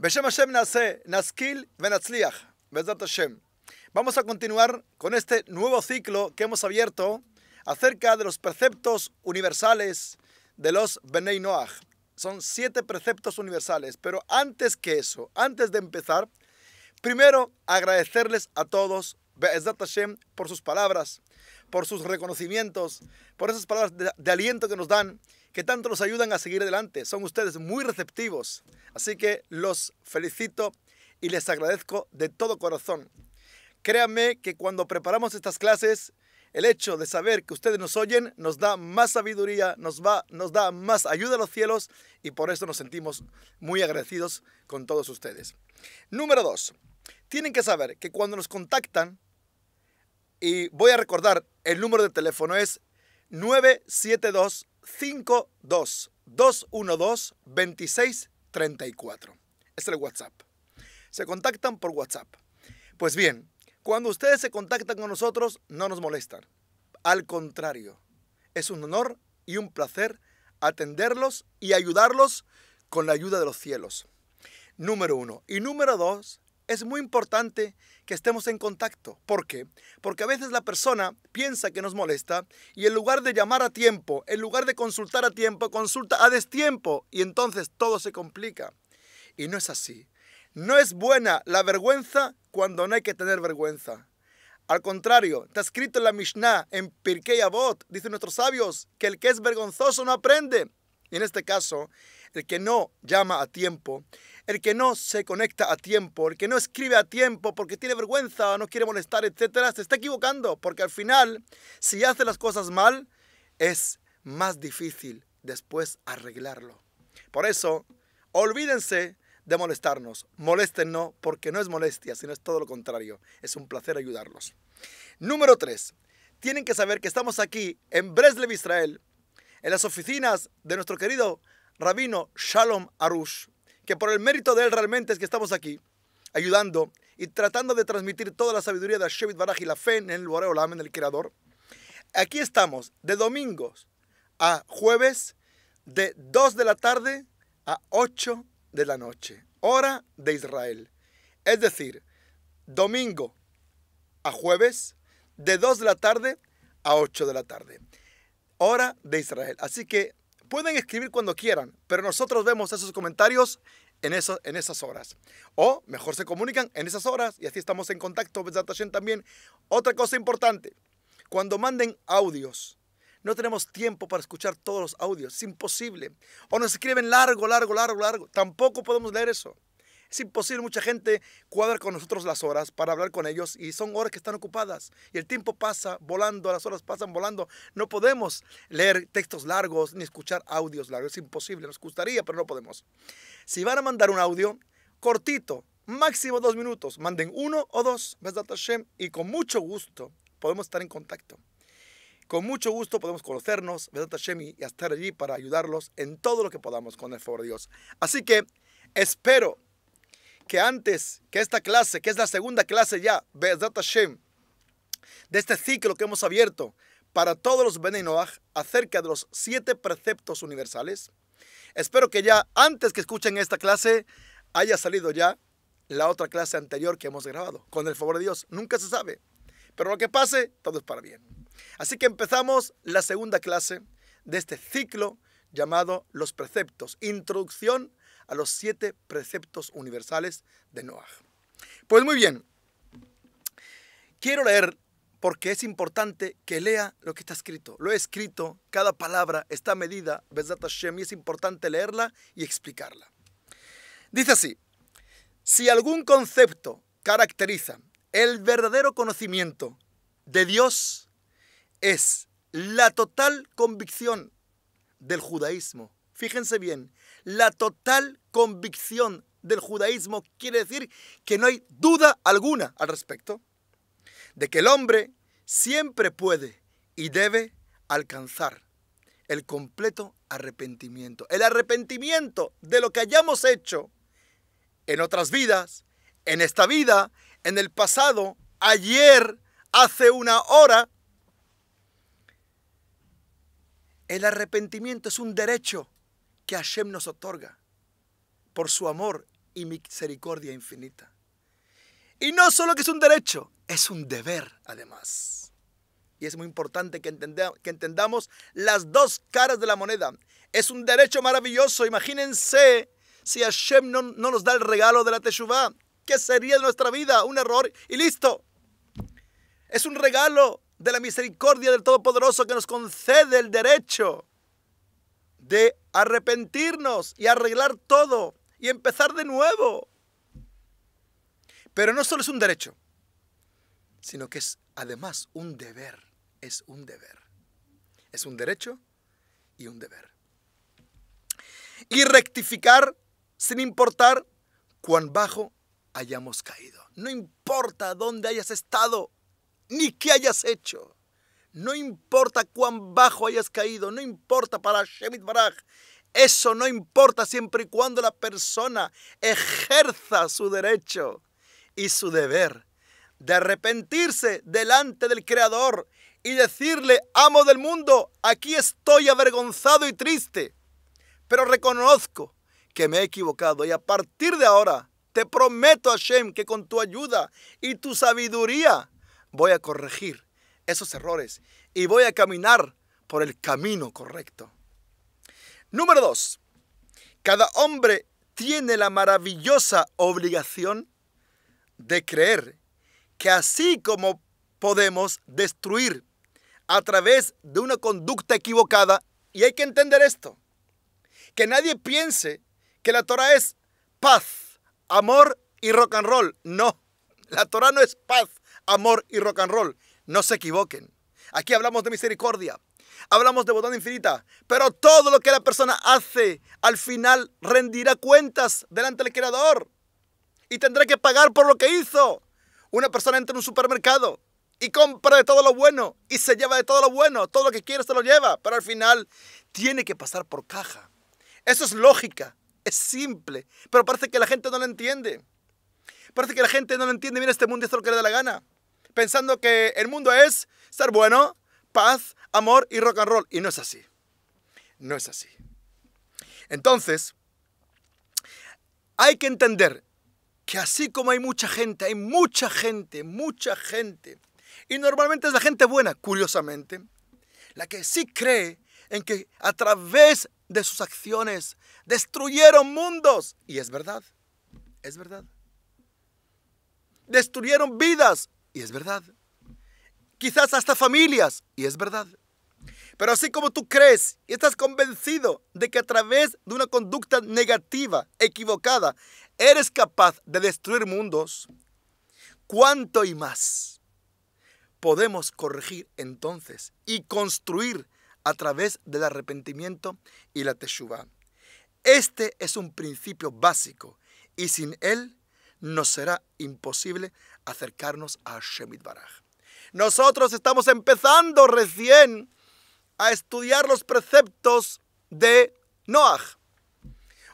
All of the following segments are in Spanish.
Naskil Vamos a continuar con este nuevo ciclo que hemos abierto acerca de los preceptos universales de los Benei Noach. Son siete preceptos universales, pero antes que eso, antes de empezar, primero agradecerles a todos, Hashem, por sus palabras, por sus reconocimientos, por esas palabras de aliento que nos dan que tanto los ayudan a seguir adelante. Son ustedes muy receptivos. Así que los felicito y les agradezco de todo corazón. Créanme que cuando preparamos estas clases, el hecho de saber que ustedes nos oyen nos da más sabiduría, nos, va, nos da más ayuda a los cielos y por eso nos sentimos muy agradecidos con todos ustedes. Número dos, tienen que saber que cuando nos contactan, y voy a recordar, el número de teléfono es 972 52-212-2634. Este es el WhatsApp. Se contactan por WhatsApp. Pues bien, cuando ustedes se contactan con nosotros, no nos molestan. Al contrario, es un honor y un placer atenderlos y ayudarlos con la ayuda de los cielos. Número uno. Y número dos, es muy importante que estemos en contacto. ¿Por qué? Porque a veces la persona piensa que nos molesta y en lugar de llamar a tiempo, en lugar de consultar a tiempo, consulta a destiempo y entonces todo se complica. Y no es así. No es buena la vergüenza cuando no hay que tener vergüenza. Al contrario, está escrito en la Mishnah, en Pirkei Avot, dicen nuestros sabios, que el que es vergonzoso no aprende. Y en este caso, el que no llama a tiempo, el que no se conecta a tiempo, el que no escribe a tiempo porque tiene vergüenza, o no quiere molestar, etcétera, se está equivocando, porque al final, si hace las cosas mal, es más difícil después arreglarlo. Por eso, olvídense de molestarnos. Molesten porque no es molestia, sino es todo lo contrario. Es un placer ayudarlos. Número 3. Tienen que saber que estamos aquí en Breslev, Israel, en las oficinas de nuestro querido rabino Shalom Arush, que por el mérito de él realmente es que estamos aquí, ayudando y tratando de transmitir toda la sabiduría de Shevit Baraj y la fe en el Olam en el Creador. Aquí estamos, de domingos a jueves, de 2 de la tarde a 8 de la noche, hora de Israel. Es decir, domingo a jueves, de 2 de la tarde a 8 de la tarde, hora de Israel. Así que Pueden escribir cuando quieran, pero nosotros vemos esos comentarios en, eso, en esas horas. O mejor se comunican en esas horas y así estamos en contacto. también. Otra cosa importante, cuando manden audios, no tenemos tiempo para escuchar todos los audios, es imposible. O nos escriben largo, largo, largo, largo. Tampoco podemos leer eso. Es imposible mucha gente cuadra con nosotros las horas para hablar con ellos y son horas que están ocupadas y el tiempo pasa volando, las horas pasan volando. No podemos leer textos largos ni escuchar audios largos, es imposible, nos gustaría, pero no podemos. Si van a mandar un audio cortito, máximo dos minutos, manden uno o dos, y con mucho gusto podemos estar en contacto. Con mucho gusto podemos conocernos, y estar allí para ayudarlos en todo lo que podamos con el favor de Dios. Así que espero que antes, que esta clase, que es la segunda clase ya, data de este ciclo que hemos abierto para todos los noah acerca de los siete preceptos universales, espero que ya antes que escuchen esta clase haya salido ya la otra clase anterior que hemos grabado. Con el favor de Dios, nunca se sabe. Pero lo que pase, todo es para bien. Así que empezamos la segunda clase de este ciclo llamado Los Preceptos, Introducción a los siete preceptos universales de Noah. Pues muy bien, quiero leer porque es importante que lea lo que está escrito. Lo he escrito, cada palabra está medida, Hashem, es importante leerla y explicarla. Dice así, si algún concepto caracteriza el verdadero conocimiento de Dios, es la total convicción del judaísmo. Fíjense bien, la total convicción del judaísmo quiere decir que no hay duda alguna al respecto de que el hombre siempre puede y debe alcanzar el completo arrepentimiento. El arrepentimiento de lo que hayamos hecho en otras vidas, en esta vida, en el pasado, ayer, hace una hora. El arrepentimiento es un derecho que Hashem nos otorga por su amor y misericordia infinita. Y no solo que es un derecho, es un deber además. Y es muy importante que, entendamos las dos caras de la moneda. Es un derecho maravilloso. Imagínense si Hashem no, no nos da el regalo de la Teshuvah. ¿Qué sería de nuestra vida? Un error y listo. Es un regalo de la misericordia del Todopoderoso que nos concede el derecho de arrepentirnos y arreglar todo y empezar de nuevo. Pero no solo es un derecho, sino que es además un deber, es un deber. Es un derecho y un deber. Y rectificar sin importar cuán bajo hayamos caído. No importa dónde hayas estado, ni qué hayas hecho. No importa cuán bajo hayas caído, no importa para Shemit Baraj. Eso no importa siempre y cuando la persona ejerza su derecho y su deber de arrepentirse delante del Creador y decirle, amo del mundo, aquí estoy avergonzado y triste, pero reconozco que me he equivocado y a partir de ahora te prometo, a Hashem, que con tu ayuda y tu sabiduría voy a corregir esos errores y voy a caminar por el camino correcto. Número dos, Cada hombre tiene la maravillosa obligación de creer que así como podemos destruir a través de una conducta equivocada, y hay que entender esto, que nadie piense que la Torah es paz, amor y rock and roll. No, la Torah no es paz, amor y rock and roll. No se equivoquen. Aquí hablamos de misericordia, hablamos de bondad infinita, pero todo lo que la persona hace al final rendirá cuentas delante del Creador y tendrá que pagar por lo que hizo. Una persona entra en un supermercado y compra de todo lo bueno y se lleva de todo lo bueno, todo lo que quiere se lo lleva, pero al final tiene que pasar por caja. Eso es lógica, es simple, pero parece que la gente no lo entiende. Parece que la gente no lo entiende, mira este mundo y es lo que le da la gana pensando que el mundo es ser bueno, paz, amor y rock and roll. Y no es así. No es así. Entonces, hay que entender que así como hay mucha gente, hay mucha gente, mucha gente, y normalmente es la gente buena, curiosamente, la que sí cree en que a través de sus acciones destruyeron mundos. Y es verdad, es verdad. Destruyeron vidas, y es verdad. Quizás hasta familias, y es verdad. Pero así como tú crees y estás convencido de que a través de una conducta negativa, equivocada, eres capaz de destruir mundos, cuánto y más podemos corregir entonces y construir a través del arrepentimiento y la teshuva. Este es un principio básico y sin él nos será imposible acercarnos a Shemit Baraj. Nosotros estamos empezando recién a estudiar los preceptos de Noah.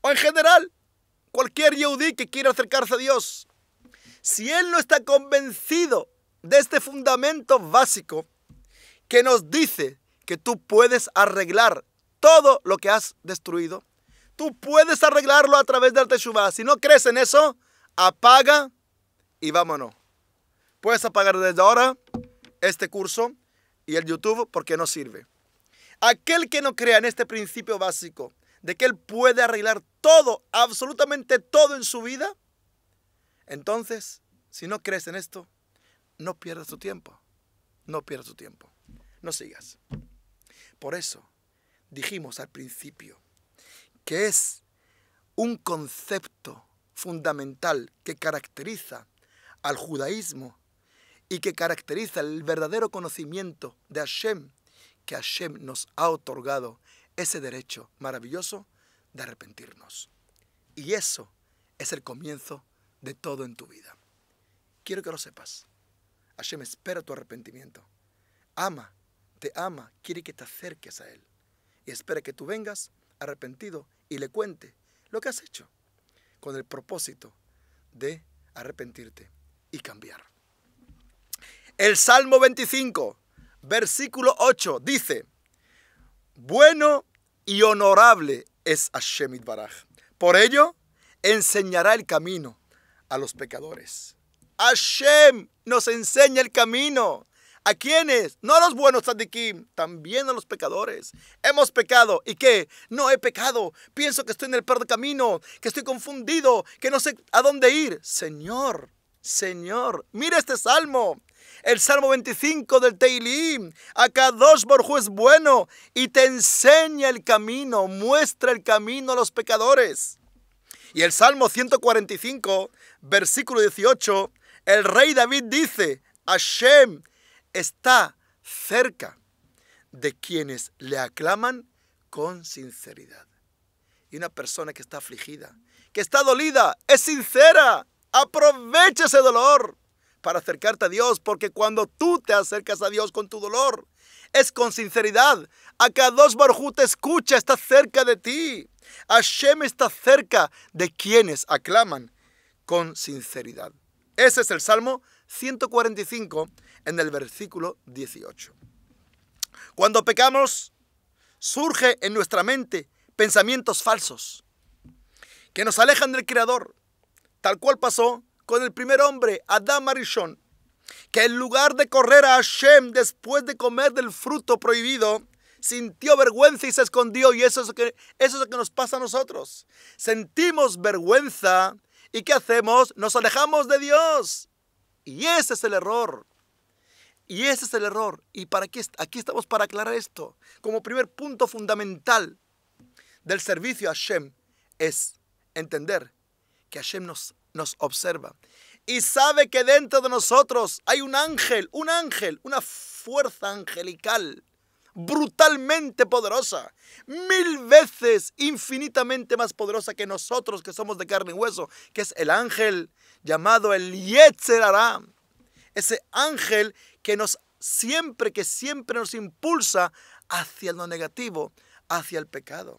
O en general, cualquier Yudí que quiera acercarse a Dios. Si él no está convencido de este fundamento básico que nos dice que tú puedes arreglar todo lo que has destruido, tú puedes arreglarlo a través del Teshuvah. Si no crees en eso, apaga y vámonos. Puedes apagar desde ahora este curso y el YouTube porque no sirve. Aquel que no crea en este principio básico de que él puede arreglar todo, absolutamente todo en su vida, entonces, si no crees en esto, no pierdas tu tiempo. No pierdas tu tiempo. No sigas. Por eso dijimos al principio que es un concepto fundamental que caracteriza al judaísmo y que caracteriza el verdadero conocimiento de Hashem, que Hashem nos ha otorgado ese derecho maravilloso de arrepentirnos. Y eso es el comienzo de todo en tu vida. Quiero que lo sepas. Hashem espera tu arrepentimiento. Ama, te ama, quiere que te acerques a Él. Y espera que tú vengas arrepentido y le cuente lo que has hecho, con el propósito de arrepentirte y cambiar. El Salmo 25, versículo 8 dice, bueno y honorable es Hashem Baraj. Por ello, enseñará el camino a los pecadores. Hashem nos enseña el camino. ¿A quiénes? No a los buenos también a los pecadores. Hemos pecado. ¿Y qué? No he pecado. Pienso que estoy en el peor camino, que estoy confundido, que no sé a dónde ir. Señor, Señor. Mira este salmo. El Salmo 25 del Teilim, acá dos Borjú bueno y te enseña el camino, muestra el camino a los pecadores. Y el Salmo 145, versículo 18, el rey David dice, Hashem está cerca de quienes le aclaman con sinceridad. Y una persona que está afligida, que está dolida, es sincera, Aprovecha ese dolor para acercarte a Dios, porque cuando tú te acercas a Dios con tu dolor, es con sinceridad. A Kadosh Barhu te escucha, está cerca de ti. Hashem está cerca de quienes aclaman con sinceridad. Ese es el Salmo 145 en el versículo 18. Cuando pecamos, surge en nuestra mente pensamientos falsos que nos alejan del Creador, tal cual pasó con el primer hombre, Adam Marichón. que en lugar de correr a Hashem después de comer del fruto prohibido, sintió vergüenza y se escondió. Y eso es lo que, eso es lo que nos pasa a nosotros. Sentimos vergüenza y ¿qué hacemos? Nos alejamos de Dios. Y ese es el error. Y ese es el error. Y para aquí, aquí estamos para aclarar esto. Como primer punto fundamental del servicio a Hashem es entender que Hashem nos, observa y sabe que dentro de nosotros hay un ángel, un ángel, una fuerza angelical brutalmente poderosa, mil veces infinitamente más poderosa que nosotros que somos de carne y hueso, que es el ángel llamado el Yetzer Aram. Ese ángel que nos siempre, que siempre nos impulsa hacia lo negativo, hacia el pecado.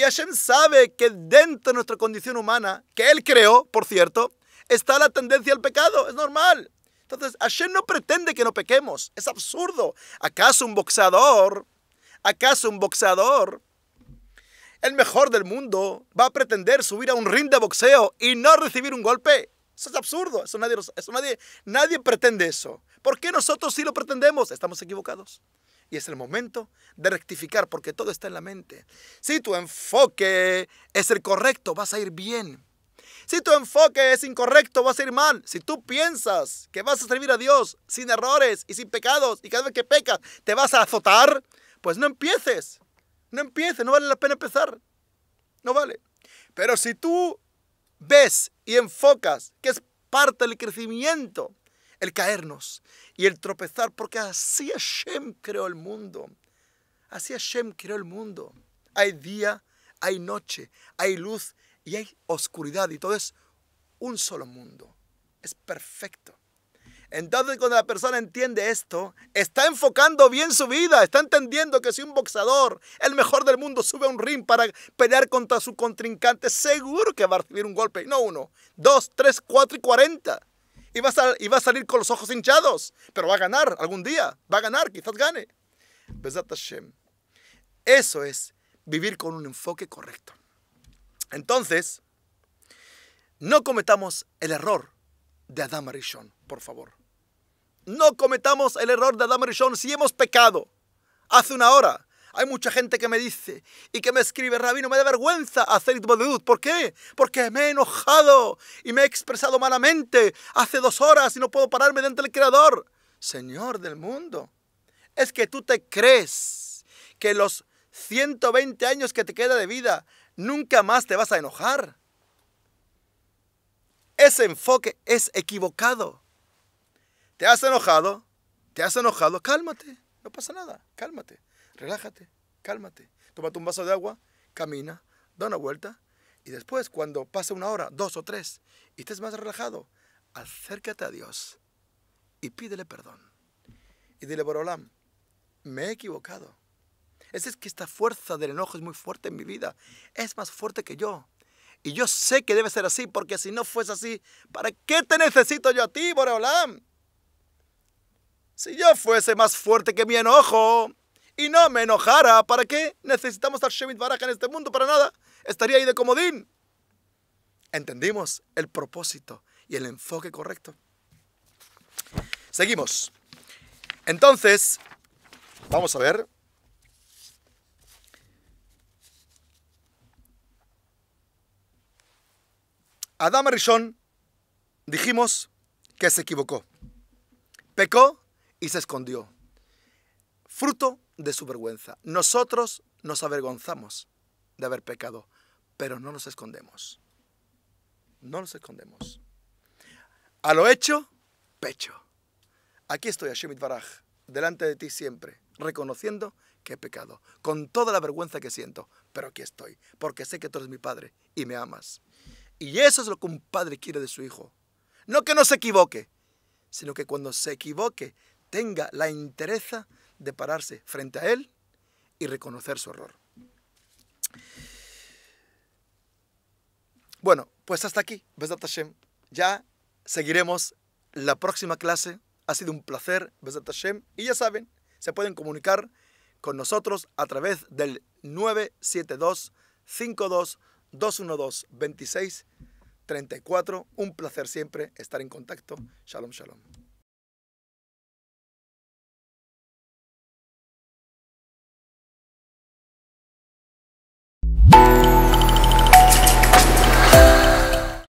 Y Hashem sabe que dentro de nuestra condición humana, que Él creó, por cierto, está la tendencia al pecado, es normal. Entonces, Hashem no pretende que no pequemos, es absurdo. ¿Acaso un boxeador, acaso un boxeador, el mejor del mundo, va a pretender subir a un ring de boxeo y no recibir un golpe? Eso es absurdo, eso nadie, eso nadie, nadie pretende eso. ¿Por qué nosotros sí lo pretendemos? Estamos equivocados. Y es el momento de rectificar porque todo está en la mente. Si tu enfoque es el correcto, vas a ir bien. Si tu enfoque es incorrecto, vas a ir mal. Si tú piensas que vas a servir a Dios sin errores y sin pecados y cada vez que pecas te vas a azotar, pues no empieces. No empieces, no vale la pena empezar. No vale. Pero si tú ves y enfocas que es parte del crecimiento, el caernos y el tropezar, porque así Hashem creó el mundo. Así Hashem creó el mundo. Hay día, hay noche, hay luz y hay oscuridad y todo es un solo mundo. Es perfecto. Entonces cuando la persona entiende esto, está enfocando bien su vida, está entendiendo que si un boxeador, el mejor del mundo, sube a un ring para pelear contra su contrincante, seguro que va a recibir un golpe, Y no uno, dos, tres, cuatro y cuarenta y va, a, salir con los ojos hinchados, pero va a ganar algún día, va a ganar, quizás gane. Besat Eso es vivir con un enfoque correcto. Entonces, no cometamos el error de Adam rishon por favor. No cometamos el error de Adam rishon si hemos pecado hace una hora, hay mucha gente que me dice y que me escribe, Rabino, me da vergüenza hacer este Itbodedut. ¿Por qué? Porque me he enojado y me he expresado malamente hace dos horas y no puedo pararme delante del Creador. Señor del mundo, es que tú te crees que los 120 años que te queda de vida nunca más te vas a enojar. Ese enfoque es equivocado. ¿Te has enojado? ¿Te has enojado? Cálmate, no pasa nada, cálmate relájate, cálmate, tómate un vaso de agua, camina, da una vuelta y después cuando pase una hora, dos o tres y estés más relajado, acércate a Dios y pídele perdón. Y dile, Borolam, me he equivocado. Es que esta fuerza del enojo es muy fuerte en mi vida. Es más fuerte que yo. Y yo sé que debe ser así, porque si no fuese así, ¿para qué te necesito yo a ti, Boreolam? Si yo fuese más fuerte que mi enojo, y no me enojara. ¿Para qué necesitamos estar Shemit Baraj en este mundo? Para nada. Estaría ahí de comodín. Entendimos el propósito y el enfoque correcto. Seguimos. Entonces, vamos a ver. Adam Rishon dijimos que se equivocó. Pecó y se escondió. Fruto de su vergüenza. Nosotros nos avergonzamos de haber pecado, pero no nos escondemos. No nos escondemos. A lo hecho, pecho. Aquí estoy, Hashem Baraj, delante de ti siempre, reconociendo que he pecado, con toda la vergüenza que siento, pero aquí estoy, porque sé que tú eres mi padre y me amas. Y eso es lo que un padre quiere de su hijo. No que no se equivoque, sino que cuando se equivoque tenga la entereza de pararse frente a él y reconocer su error. Bueno, pues hasta aquí, Besat Hashem. Ya seguiremos la próxima clase. Ha sido un placer, Besat Hashem. Y ya saben, se pueden comunicar con nosotros a través del 972 52 212 2634 Un placer siempre estar en contacto. Shalom, shalom.